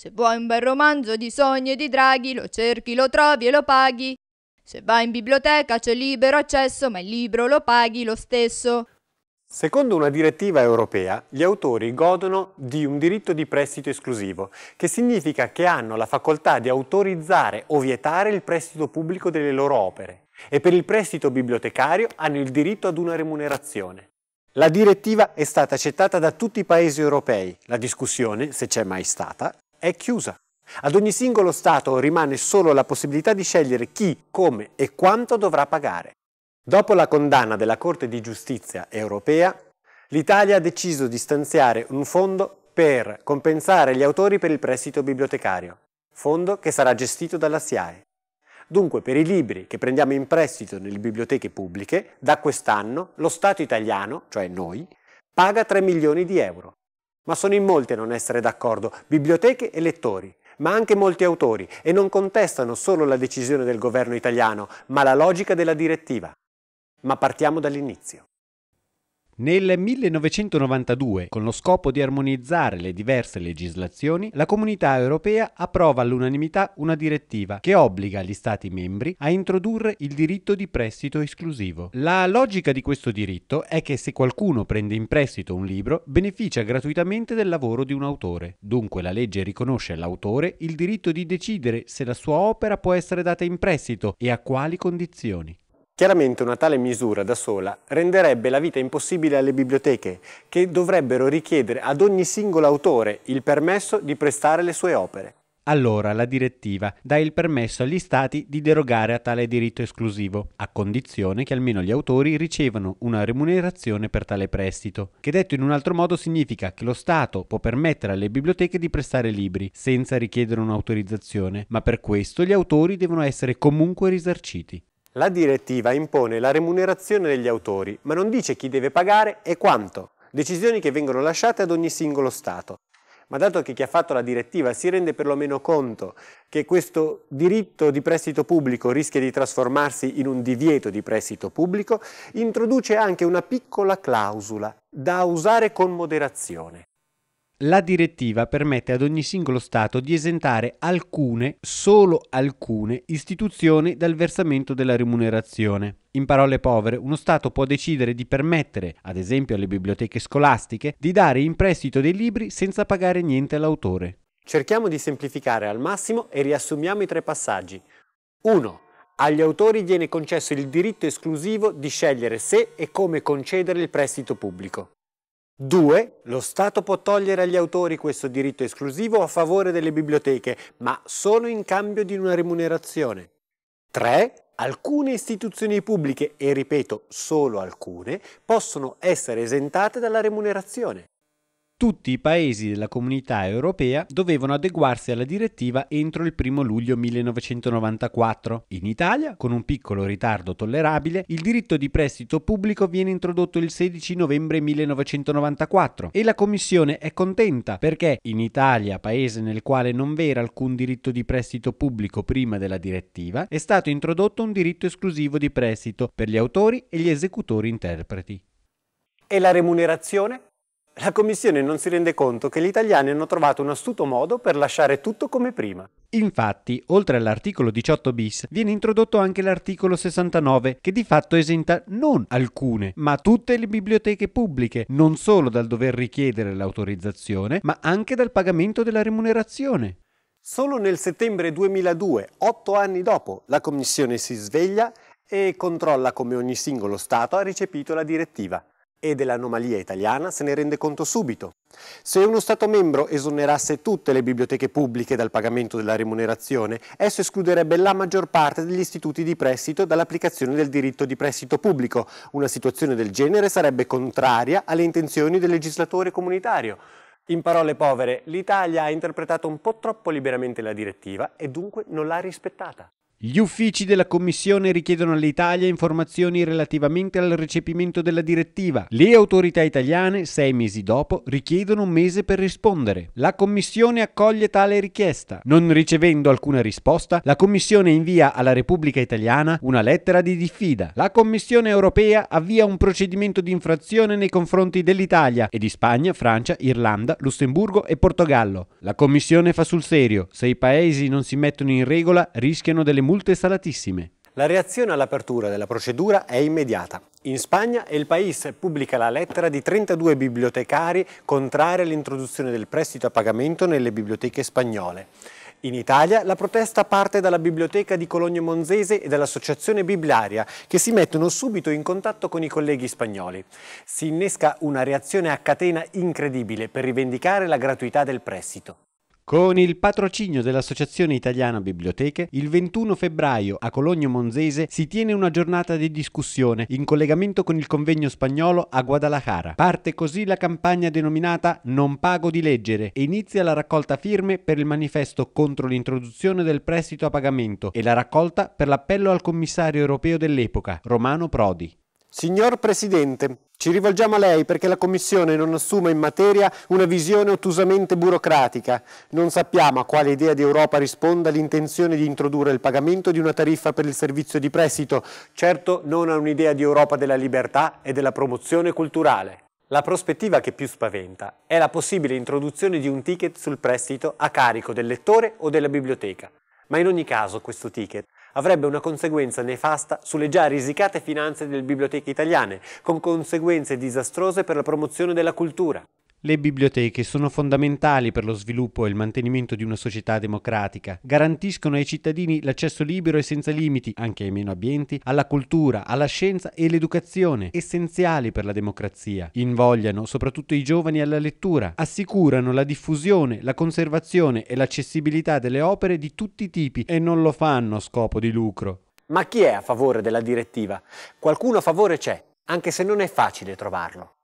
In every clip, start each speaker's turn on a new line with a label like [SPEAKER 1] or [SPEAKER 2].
[SPEAKER 1] Se vuoi un bel romanzo di sogni e di draghi, lo cerchi, lo trovi e lo paghi. Se vai in biblioteca c'è libero accesso, ma il libro lo paghi lo stesso. Secondo
[SPEAKER 2] una direttiva europea, gli autori godono di un diritto di prestito esclusivo, che significa che hanno la facoltà di autorizzare o vietare il prestito pubblico delle loro opere e per il prestito bibliotecario hanno il diritto ad una remunerazione. La direttiva è stata accettata da tutti i paesi europei, la discussione, se c'è mai stata, è chiusa. Ad ogni singolo Stato rimane solo la possibilità di scegliere chi, come e quanto dovrà pagare. Dopo la condanna della Corte di giustizia europea, l'Italia ha deciso di stanziare un fondo per compensare gli autori per il prestito bibliotecario, fondo che sarà gestito dalla SIAE. Dunque, per i libri che prendiamo in prestito nelle biblioteche pubbliche, da quest'anno lo Stato italiano, cioè noi, paga 3 milioni di euro. Ma sono in molti a non essere d'accordo, biblioteche e lettori, ma anche molti autori, e non contestano solo la decisione del governo italiano, ma la logica della direttiva. Ma partiamo dall'inizio. Nel 1992, con lo scopo di armonizzare le diverse legislazioni, la comunità europea approva all'unanimità una direttiva che obbliga gli Stati membri a introdurre il diritto di prestito esclusivo. La logica di questo diritto è che se qualcuno prende in prestito un libro, beneficia gratuitamente del lavoro di un autore. Dunque la legge riconosce all'autore il diritto di decidere se la sua opera può essere data in prestito e a quali condizioni. Chiaramente una tale misura da sola renderebbe la vita impossibile alle biblioteche, che dovrebbero richiedere ad ogni singolo autore il permesso di prestare le sue opere. Allora la direttiva dà il permesso agli Stati di derogare a tale diritto esclusivo, a condizione che almeno gli autori ricevano una remunerazione per tale prestito, che detto in un altro modo significa che lo Stato può permettere alle biblioteche di prestare libri senza richiedere un'autorizzazione, ma per questo gli autori devono essere comunque risarciti. La direttiva impone la remunerazione degli autori, ma non dice chi deve pagare e quanto, decisioni che vengono lasciate ad ogni singolo Stato. Ma dato che chi ha fatto la direttiva si rende perlomeno conto che questo diritto di prestito pubblico rischia di trasformarsi in un divieto di prestito pubblico, introduce anche una piccola clausola da usare con moderazione. La direttiva permette ad ogni singolo Stato di esentare alcune, solo alcune, istituzioni dal versamento della remunerazione. In parole povere, uno Stato può decidere di permettere, ad esempio alle biblioteche scolastiche, di dare in prestito dei libri senza pagare niente all'autore. Cerchiamo di semplificare al massimo e riassumiamo i tre passaggi. 1. Agli autori viene concesso il diritto esclusivo di scegliere se e come concedere il prestito pubblico. 2. Lo Stato può togliere agli autori questo diritto esclusivo a favore delle biblioteche, ma solo in cambio di una remunerazione. 3. Alcune istituzioni pubbliche, e ripeto solo alcune, possono essere esentate dalla remunerazione tutti i paesi della comunità europea dovevano adeguarsi alla direttiva entro il 1 luglio 1994. In Italia, con un piccolo ritardo tollerabile, il diritto di prestito pubblico viene introdotto il 16 novembre 1994 e la Commissione è contenta perché in Italia, paese nel quale non v'era alcun diritto di prestito pubblico prima della direttiva, è stato introdotto un diritto esclusivo di prestito per gli autori e gli esecutori interpreti. E la remunerazione? La Commissione non si rende conto che gli italiani hanno trovato un astuto modo per lasciare tutto come prima. Infatti, oltre all'articolo 18 bis, viene introdotto anche l'articolo 69, che di fatto esenta non alcune, ma tutte le biblioteche pubbliche, non solo dal dover richiedere l'autorizzazione, ma anche dal pagamento della remunerazione. Solo nel settembre 2002, otto anni dopo, la Commissione si sveglia e controlla come ogni singolo Stato ha recepito la direttiva e dell'anomalia italiana se ne rende conto subito. Se uno Stato membro esonerasse tutte le biblioteche pubbliche dal pagamento della remunerazione, esso escluderebbe la maggior parte degli istituti di prestito dall'applicazione del diritto di prestito pubblico. Una situazione del genere sarebbe contraria alle intenzioni del legislatore comunitario. In parole povere, l'Italia ha interpretato un po' troppo liberamente la direttiva e dunque non l'ha rispettata. Gli uffici della Commissione richiedono all'Italia informazioni relativamente al recepimento della direttiva. Le autorità italiane, sei mesi dopo, richiedono un mese per rispondere. La Commissione accoglie tale richiesta. Non ricevendo alcuna risposta, la Commissione invia alla Repubblica Italiana una lettera di diffida. La Commissione europea avvia un procedimento di infrazione nei confronti dell'Italia e di Spagna, Francia, Irlanda, Lussemburgo e Portogallo. La Commissione fa sul serio. Se i paesi non si mettono in regola, rischiano delle multe multe salatissime. La reazione all'apertura della procedura è immediata. In Spagna El País pubblica la lettera di 32 bibliotecari contrari all'introduzione del prestito a pagamento nelle biblioteche spagnole. In Italia la protesta parte dalla Biblioteca di Cologno Monzese e dall'Associazione Bibliaria, che si mettono subito in contatto con i colleghi spagnoli. Si innesca una reazione a catena incredibile per rivendicare la gratuità del prestito. Con il patrocinio dell'Associazione Italiana Biblioteche, il 21 febbraio a Cologno Monzese si tiene una giornata di discussione in collegamento con il convegno spagnolo a Guadalajara. Parte così la campagna denominata Non pago di leggere e inizia la raccolta firme per il manifesto contro l'introduzione del prestito a pagamento e la raccolta per l'appello al commissario europeo dell'epoca, Romano Prodi. Signor Presidente, ci rivolgiamo a lei perché la Commissione non assuma in materia una visione ottusamente burocratica. Non sappiamo a quale idea di Europa risponda l'intenzione di introdurre il pagamento di una tariffa per il servizio di prestito, certo non a un'idea di Europa della libertà e della promozione culturale. La prospettiva che più spaventa è la possibile introduzione di un ticket sul prestito a carico del lettore o della biblioteca. Ma in ogni caso questo ticket avrebbe una conseguenza nefasta sulle già risicate finanze delle biblioteche italiane, con conseguenze disastrose per la promozione della cultura. Le biblioteche sono fondamentali per lo sviluppo e il mantenimento di una società democratica. Garantiscono ai cittadini l'accesso libero e senza limiti, anche ai meno abbienti, alla cultura, alla scienza e all'educazione, essenziali per la democrazia. Invogliano soprattutto i giovani alla lettura, assicurano la diffusione, la conservazione e l'accessibilità delle opere di tutti i tipi e non lo fanno a scopo di lucro. Ma chi è a favore della direttiva? Qualcuno a favore c'è, anche se non è facile trovarlo.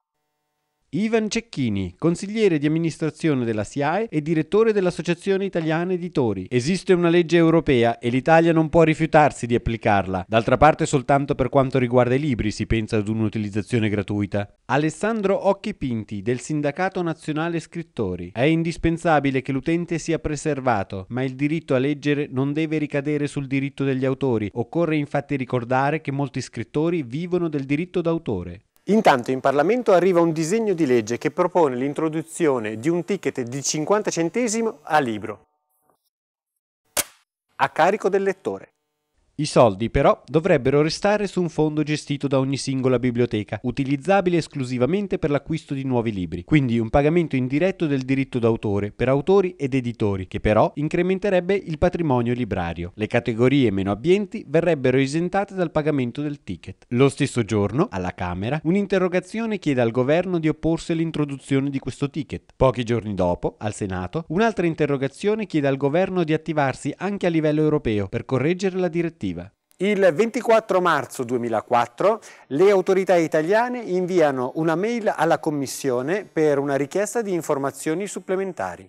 [SPEAKER 2] Ivan Cecchini, consigliere di amministrazione della SIAE e direttore dell'Associazione Italiana Editori. Esiste una legge europea e l'Italia non può rifiutarsi di applicarla. D'altra parte soltanto per quanto riguarda i libri si pensa ad un'utilizzazione gratuita. Alessandro Occhi Pinti, del Sindacato Nazionale Scrittori. È indispensabile che l'utente sia preservato, ma il diritto a leggere non deve ricadere sul diritto degli autori. Occorre infatti ricordare che molti scrittori vivono del diritto d'autore. Intanto in Parlamento arriva un disegno di legge che propone l'introduzione di un ticket di 50 centesimo a libro a carico del lettore. I soldi però dovrebbero restare su un fondo gestito da ogni singola biblioteca, utilizzabile esclusivamente per l'acquisto di nuovi libri, quindi un pagamento indiretto del diritto d'autore per autori ed editori, che però incrementerebbe il patrimonio librario. Le categorie meno abbienti verrebbero esentate dal pagamento del ticket. Lo stesso giorno, alla Camera, un'interrogazione chiede al governo di opporsi all'introduzione di questo ticket. Pochi giorni dopo, al Senato, un'altra interrogazione chiede al governo di attivarsi anche a livello europeo per correggere la direttiva sportiva. Il 24 marzo 2004 le autorità italiane inviano una mail alla Commissione per una richiesta di informazioni supplementari.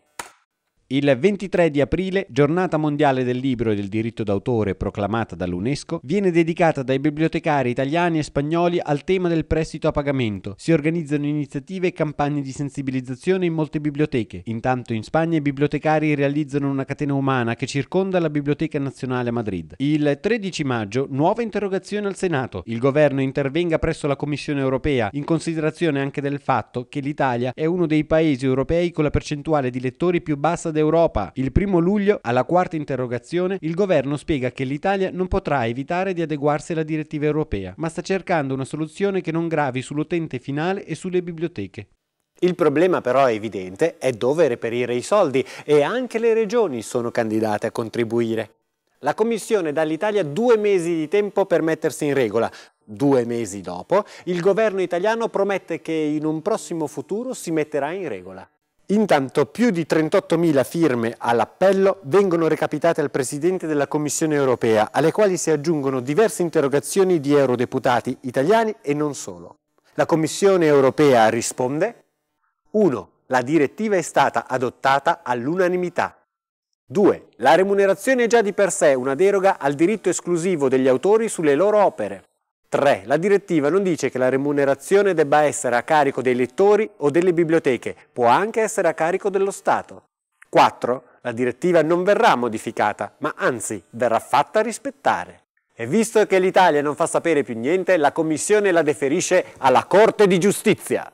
[SPEAKER 2] Il 23 di aprile, giornata mondiale del libro e del diritto d'autore proclamata dall'UNESCO, viene dedicata dai bibliotecari italiani e spagnoli al tema del prestito a pagamento. Si organizzano iniziative e campagne di sensibilizzazione in molte biblioteche. Intanto in Spagna i bibliotecari realizzano una catena umana che circonda la Biblioteca Nazionale a Madrid. Il 13 maggio, nuova interrogazione al Senato. Il governo intervenga presso la Commissione europea in considerazione anche del fatto che l'Italia è uno dei paesi europei con la percentuale di lettori più bassa d'Europa. Il primo luglio, alla quarta interrogazione, il governo spiega che l'Italia non potrà evitare di adeguarsi alla direttiva europea, ma sta cercando una soluzione che non gravi sull'utente finale e sulle biblioteche. Il problema però è evidente, è dove reperire i soldi e anche le regioni sono candidate a contribuire. La Commissione dà all'Italia due mesi di tempo per mettersi in regola. Due mesi dopo, il governo italiano promette che in un prossimo futuro si metterà in regola. Intanto più di 38.000 firme all'appello vengono recapitate al Presidente della Commissione europea, alle quali si aggiungono diverse interrogazioni di eurodeputati italiani e non solo. La Commissione europea risponde 1. La direttiva è stata adottata all'unanimità. 2. La remunerazione è già di per sé una deroga al diritto esclusivo degli autori sulle loro opere. 3. La direttiva non dice che la remunerazione debba essere a carico dei lettori o delle biblioteche, può anche essere a carico dello Stato. 4. La direttiva non verrà modificata, ma anzi verrà fatta rispettare. E visto che l'Italia non fa sapere più niente, la Commissione la deferisce alla Corte di Giustizia.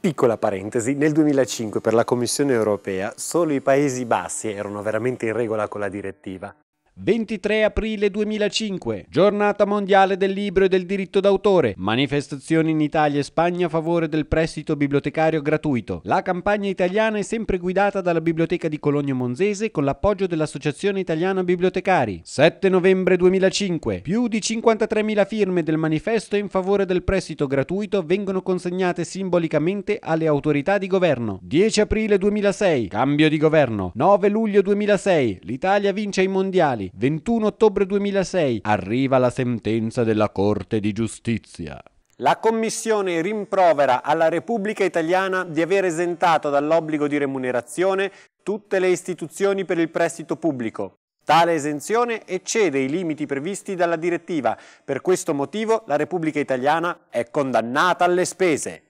[SPEAKER 2] Piccola parentesi, nel 2005 per la Commissione europea solo i Paesi Bassi erano veramente in regola con la direttiva. 23 aprile 2005, giornata mondiale del libro e del diritto d'autore, manifestazioni in Italia e Spagna a favore del prestito bibliotecario gratuito. La campagna italiana è sempre guidata dalla Biblioteca di Cologno Monzese con l'appoggio dell'Associazione Italiana Bibliotecari. 7 novembre 2005, più di 53.000 firme del manifesto in favore del prestito gratuito vengono consegnate simbolicamente alle autorità di governo. 10 aprile 2006, cambio di governo. 9 luglio 2006, l'Italia vince i mondiali. 21 ottobre 2006 arriva la sentenza della Corte di Giustizia. La Commissione rimprovera alla Repubblica Italiana di aver esentato dall'obbligo di remunerazione tutte le istituzioni per il prestito pubblico. Tale esenzione eccede i limiti previsti dalla direttiva. Per questo motivo la Repubblica Italiana è condannata alle spese.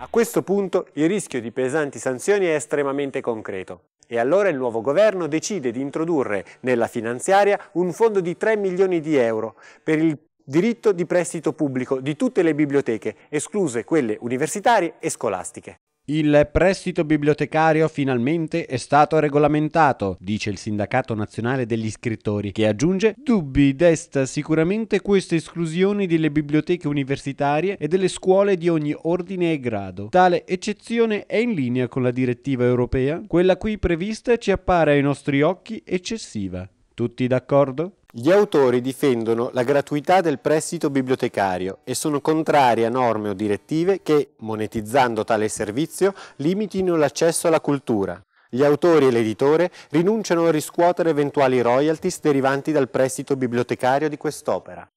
[SPEAKER 2] A questo punto il rischio di pesanti sanzioni è estremamente concreto. E allora il nuovo governo decide di introdurre nella finanziaria un fondo di 3 milioni di euro per il diritto di prestito pubblico di tutte le biblioteche, escluse quelle universitarie e scolastiche. Il prestito bibliotecario finalmente è stato regolamentato, dice il Sindacato Nazionale degli Scrittori, che aggiunge dubbi desta sicuramente questa esclusione delle biblioteche universitarie e delle scuole di ogni ordine e grado. Tale eccezione è in linea con la direttiva europea? Quella qui prevista ci appare ai nostri occhi eccessiva. Tutti d'accordo? Gli autori difendono la gratuità del prestito bibliotecario e sono contrari a norme o direttive che, monetizzando tale servizio, limitino l'accesso alla cultura. Gli autori e l'editore rinunciano a riscuotere eventuali royalties derivanti dal prestito bibliotecario di quest'opera.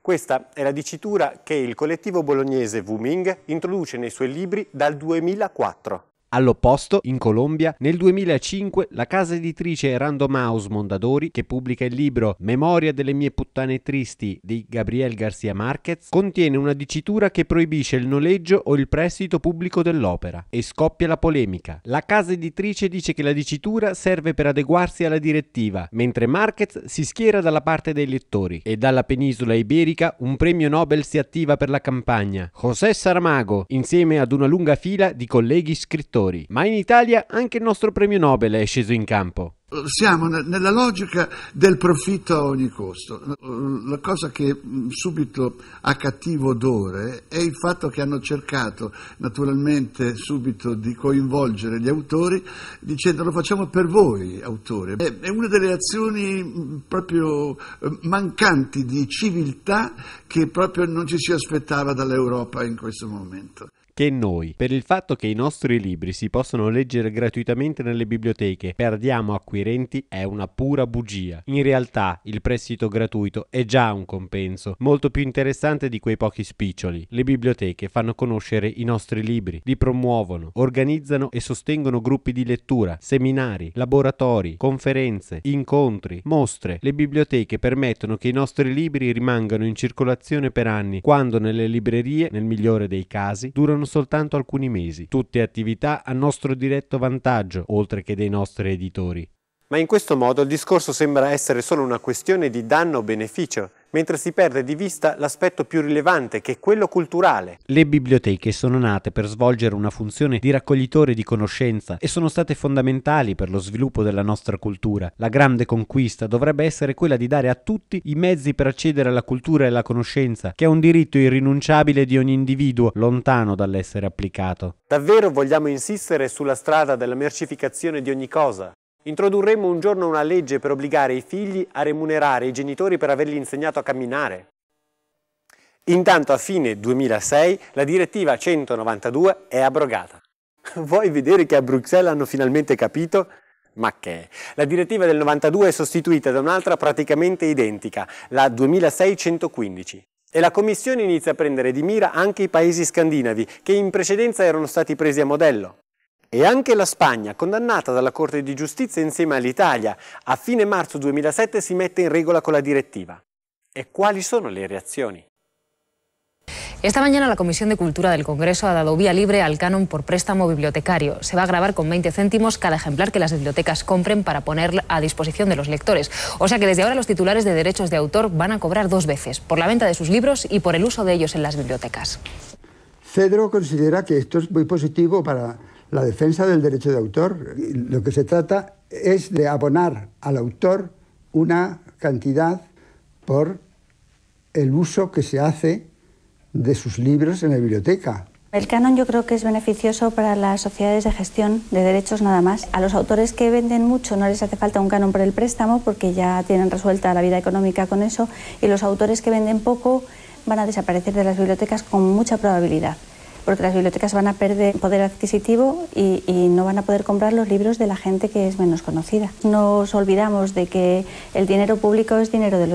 [SPEAKER 2] Questa è la dicitura che il collettivo bolognese Wuming introduce nei suoi libri dal 2004. All'opposto, in Colombia, nel 2005 la casa editrice Random House Mondadori, che pubblica il libro Memoria delle mie puttane tristi di Gabriel Garcia Marquez, contiene una dicitura che proibisce il noleggio o il prestito pubblico dell'opera e scoppia la polemica. La casa editrice dice che la dicitura serve per adeguarsi alla direttiva, mentre Marquez si schiera dalla parte dei lettori e dalla penisola iberica un premio Nobel si attiva per la campagna. José Saramago, insieme ad una lunga fila di colleghi scrittori valori, ma in Italia anche il nostro premio Nobel è sceso in campo. Siamo nella logica del profitto a ogni costo. La cosa che mm, subito ha cattivo odore è il fatto che hanno cercato naturalmente subito di coinvolgere gli autori dicendo lo facciamo per voi autori. È
[SPEAKER 1] una delle azioni mm, proprio eh,
[SPEAKER 2] mancanti di civiltà che proprio non ci si aspettava dall'Europa in questo momento che noi, per il fatto che i nostri libri si possono leggere gratuitamente nelle biblioteche, perdiamo acquirenti è una pura bugia. In realtà il prestito gratuito è già un compenso, molto più interessante di quei pochi spiccioli. Le biblioteche fanno conoscere i nostri libri, li promuovono, organizzano e sostengono gruppi di lettura, seminari, laboratori, conferenze, incontri, mostre. Le biblioteche permettono che i nostri libri rimangano in circolazione per anni, quando nelle librerie, nel migliore dei casi, durano durano soltanto alcuni mesi, tutte attività a nostro diretto vantaggio, oltre che dei nostri editori. Ma in questo modo il discorso sembra essere solo una questione di danno-beneficio, mentre si perde di vista l'aspetto più rilevante, che è quello culturale. Le biblioteche sono nate per svolgere una funzione di raccoglitore di conoscenza e sono state fondamentali per lo sviluppo della nostra cultura. La grande conquista dovrebbe essere quella di dare a tutti i mezzi per accedere alla cultura e alla conoscenza, che è un diritto irrinunciabile di ogni individuo, lontano dall'essere applicato. Davvero vogliamo insistere sulla strada della mercificazione di ogni cosa? Introdurremo un giorno una legge per obbligare i figli a remunerare i genitori per avergli insegnato a camminare. Intanto a fine 2006 la direttiva 192 è abrogata. Vuoi vedere che a Bruxelles hanno finalmente capito? Ma che? La direttiva del 92 è sostituita da un'altra praticamente identica, la 2615. E la Commissione inizia a prendere di mira anche i paesi scandinavi, che in precedenza erano stati presi a modello. Y e anche la Spagna, condannata la Corte di Giustizia insieme Italia, a fine marzo 2007, se mette in regola con la directiva. E cuáles son le reazioni?
[SPEAKER 1] Esta mañana la Comisión de Cultura del Congreso ha dado vía libre al canon por préstamo bibliotecario. Se va a grabar con 20 céntimos cada ejemplar que las bibliotecas compren para poner a disposición de los lectores. O sea que desde ahora los titulares de derechos de autor van a cobrar dos veces, por la venta de sus libros y por el uso de ellos en las bibliotecas.
[SPEAKER 2] Cedro considera que esto es muy positivo para la defensa del derecho de autor. Lo que se trata es de abonar al autor una cantidad por el uso que se hace de sus libros en la biblioteca.
[SPEAKER 1] El canon yo creo que es beneficioso para las sociedades de gestión de derechos nada más. A los autores que venden mucho no les hace falta un canon por el préstamo porque ya tienen resuelta la vida económica con eso y los autores que venden poco van a desaparecer de las bibliotecas con mucha probabilidad porque las bibliotecas van a perder poder adquisitivo y, no van a poder comprar los libros de la gente que es menos conocida. Nos olvidamos de que el dinero público es dinero de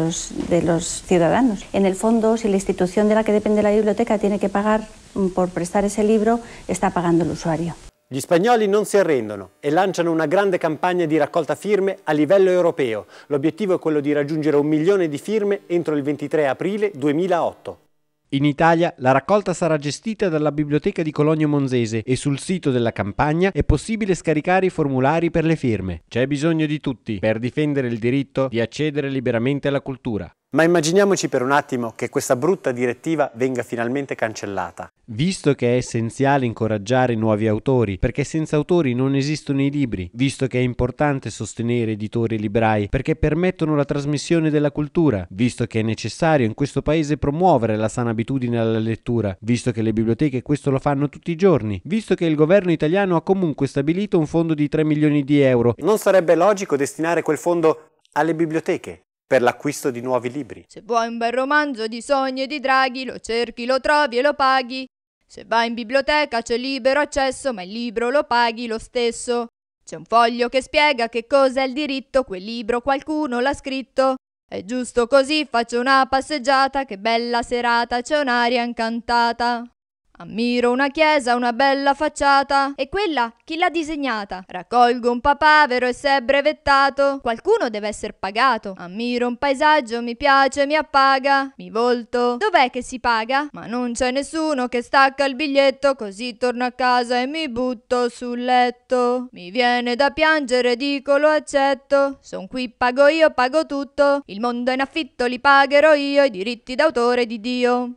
[SPEAKER 2] los, ciudadanos. En el fondo, si la institución de la que depende la biblioteca tiene que pagar mm, por prestar ese libro, está pagando el usuario. Gli españoles no se arrendono y e lanzan una grande campaña de raccolta firme a nivel europeo. L'obiettivo è quello di raggiungere un millón de firme entro el 23 aprile 2008. In Italia la raccolta sarà gestita dalla Biblioteca di Cologno Monzese e sul sito della campagna è possibile scaricare i formulari per le firme. C'è bisogno di tutti per difendere il diritto di accedere liberamente alla cultura. Ma immaginiamoci per un attimo che questa brutta direttiva venga finalmente cancellata. Visto che è essenziale incoraggiare nuovi autori, perché senza autori non esistono i libri, visto che è importante sostenere editori e librai, perché permettono la trasmissione della cultura, visto che è necessario in questo paese promuovere la sana abitudine alla lettura, visto che le biblioteche questo lo fanno tutti i giorni, visto che il governo italiano ha comunque stabilito un fondo di 3 milioni di euro. Non sarebbe logico destinare quel fondo alle biblioteche, per l'acquisto di nuovi libri.
[SPEAKER 1] Se vuoi un bel romanzo di sogni e di draghi, lo cerchi, lo trovi e lo paghi. Se vai in biblioteca c'è libero accesso, ma il libro lo paghi lo stesso. C'è un foglio che spiega che cos'è il diritto, quel libro qualcuno l'ha scritto. È giusto così, faccio una passeggiata, che bella serata, c'è un'aria incantata. Ammiro una chiesa, una bella facciata. E quella chi l'ha disegnata? Raccolgo un papavero e se è brevettato. Qualcuno deve essere pagato. Ammiro un paesaggio, mi piace, mi appaga. Mi volto. Dov'è che si paga? Ma non c'è nessuno che stacca il biglietto. Così torno a casa e mi butto sul letto. Mi viene da piangere, dico lo accetto. Son qui, pago io, pago tutto. Il mondo è in affitto, li pagherò io. I diritti d'autore di Dio.